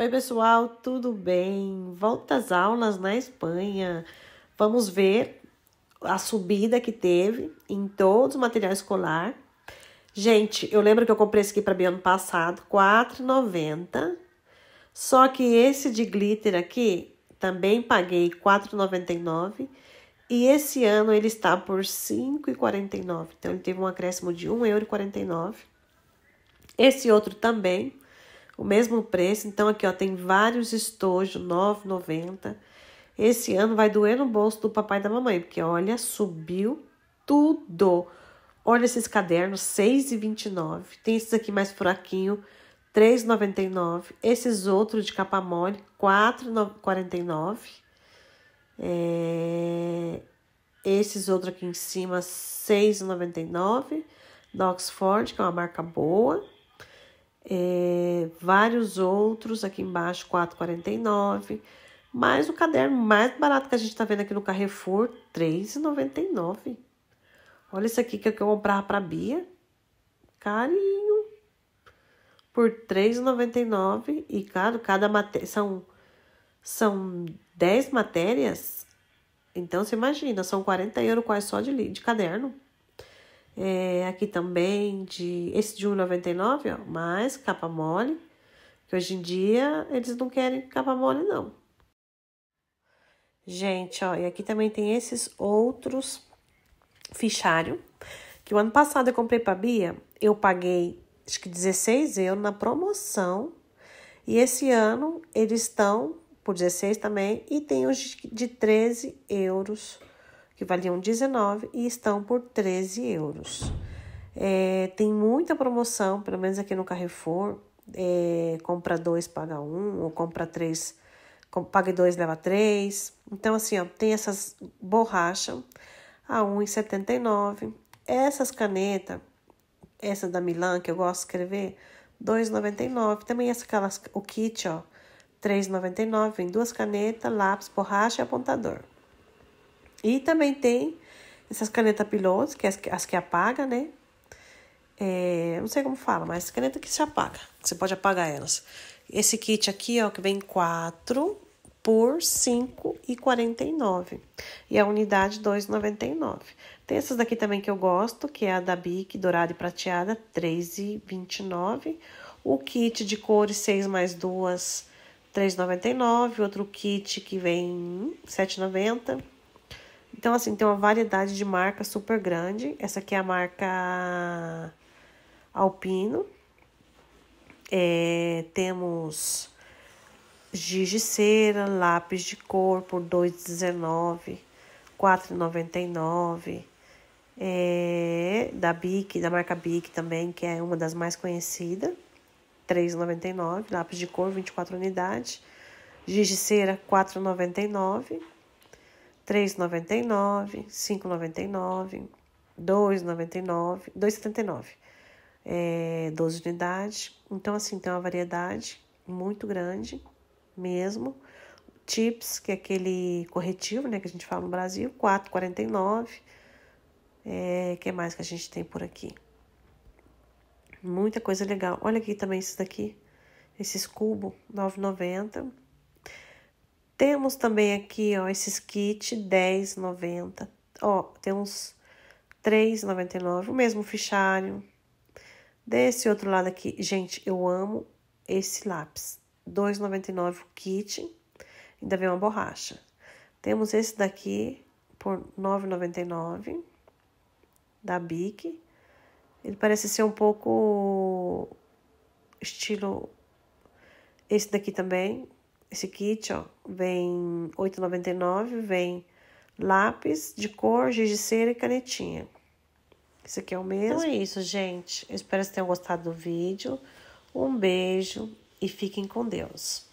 Oi, pessoal, tudo bem? Volta às aulas na Espanha. Vamos ver a subida que teve em todo o material escolar. Gente, eu lembro que eu comprei esse aqui para mim ano passado, R$ 4,90. Só que esse de glitter aqui também paguei R$ 4,99. E esse ano ele está por R$ 5,49. Então ele teve um acréscimo de R$ 1,49. Esse outro também o mesmo preço. Então aqui ó, tem vários estojos, 9,90. Esse ano vai doer no bolso do papai e da mamãe, porque olha, subiu tudo. Olha esses cadernos, 6,29. Tem esses aqui mais fraquinho, 3,99. Esses outros de capa mole, 4,49. É... Esses outros aqui em cima, 6,99. Da Oxford, que é uma marca boa é, vários outros aqui embaixo, 4,49. Mas o caderno mais barato que a gente está vendo aqui no Carrefour, 3,99. Olha isso aqui que eu comprava para Bia. Carinho. Por 3,99. E claro, cada matéria. São, são 10 matérias. Então, você imagina, são 40 euros quase só de, de caderno. É, aqui também de esse de 1,99, ó, mais capa mole, que hoje em dia eles não querem capa mole não. Gente, ó, e aqui também tem esses outros fichário, que o ano passado eu comprei para Bia, eu paguei acho que 16 euros na promoção. E esse ano eles estão por 16 também e tem os de 13 euros que valiam 19 e estão por 13 euros. É, tem muita promoção, pelo menos aqui no Carrefour, é, compra dois, paga um, ou compra três, com, paga dois, leva três. Então, assim, ó, tem essas borrachas a 1,79. Essas canetas, essa da Milan, que eu gosto de escrever, 2,99. Também essa, aquelas, o kit, ó, 3,99. Vem duas canetas, lápis, borracha e apontador. E também tem essas canetas pilotos, que é as, que, as que apaga, né? É, não sei como fala, mas caneta que se apaga. Você pode apagar elas. Esse kit aqui, ó, que vem 4 por e 5,49. E a unidade R$ 2,99. Tem essas daqui também que eu gosto, que é a da Bic, dourada e prateada, R$ 3,29. O kit de cores 6 mais 2, R$ 3,99. Outro kit que vem R$ 7,90. Então, assim, tem uma variedade de marca super grande. Essa aqui é a marca Alpino. É, temos giz de cera, lápis de cor por R$ 2,19, R$ 4,99. É, da Bic, da marca Bic também, que é uma das mais conhecidas, R$ 3,99. Lápis de cor, 24 unidades. Giz de cera, R$ 4,99. 3,99, 5,99, 2,99, 2,79, é, 12 unidades. Então, assim, tem uma variedade muito grande mesmo. Tips, que é aquele corretivo, né, que a gente fala no Brasil, 4,49. É, que mais que a gente tem por aqui? Muita coisa legal. Olha aqui também esses daqui, esses cubos, 9,90. Temos também aqui, ó, esses kit 10,90. Ó, tem uns 3,99, o mesmo fichário. Desse outro lado aqui, gente, eu amo esse lápis. 2,99 o kit, ainda vem uma borracha. Temos esse daqui por 9,99 da Bic. Ele parece ser um pouco estilo esse daqui também, esse kit, ó, vem 8,99, vem lápis de cor, giz de cera e canetinha. Esse aqui é o mesmo. Então é isso, gente. Eu espero que vocês tenham gostado do vídeo. Um beijo e fiquem com Deus.